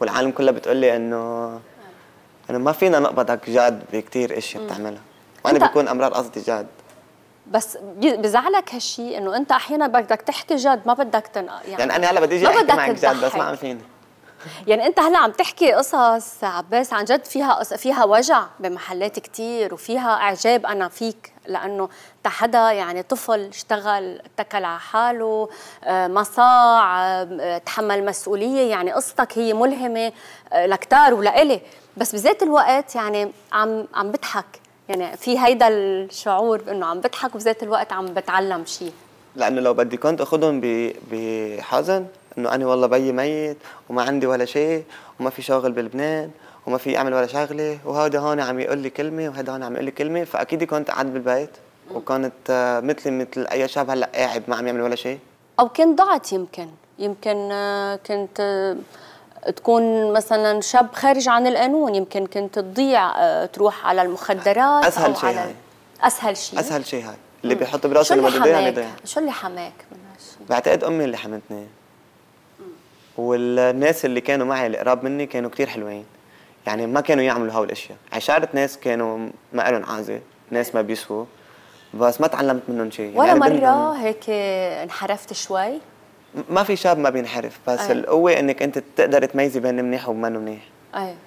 والعالم كلها بتقول لي انه انه ما فينا نقبضك جاد بكثير اشياء بتعملها وانا بكون امرار قصدي جاد بس بزعلك هالشيء انه انت احيانا بدك تحكي جد ما بدك تنق يعني, يعني انا هلا بدي اجي احكي معك جد بس ما عم فيني يعني انت هلا عم تحكي قصص عباس عن جد فيها قص... فيها وجع بمحلات كثير وفيها اعجاب انا فيك لانه تحدا يعني طفل اشتغل اتكل على حاله آه، مصاع آه، تحمل مسؤوليه يعني قصتك هي ملهمه آه، لكتار ولإلي بس بذات الوقت يعني عم عم بضحك يعني في هيدا الشعور بانه عم بضحك وبذات الوقت عم بتعلم شيء لانه لو بدي كنت اخذهم بحزن انه انا والله بي ميت وما عندي ولا شيء وما في شغل بلبنان وما في اعمل ولا شغله وهذا هون عم يقول لي كلمه وهذا هون عم يقول لي كلمه فاكيد كنت قاعد بالبيت وكانت آه، مثلي مثل اي شاب هلا قاعد ما عم يعمل ولا شيء او كنت ضعت يمكن يمكن آه، كنت آه، تكون مثلا شاب خارج عن القانون يمكن كنت تضيع تروح على المخدرات اسهل شيء هاي اسهل شيء اسهل شيء هاي اللي بيحط براسه اللي بده شو اللي حماك شو اللي حماك من هالشيء؟ بعتقد امي اللي حمتني والناس اللي كانوا معي القراب مني كانوا كثير حلوين يعني ما كانوا يعملوا هول الاشياء عشرت يعني ناس كانوا ما لهم عازه ناس ما بيسووا بس ما تعلمت منهم شيء ولا يعني مره هيك انحرفت شوي ما في شاب ما بينحرف بس أيه. القوه انك انت تقدر تميزي بين منيح ومنه منيح أيه.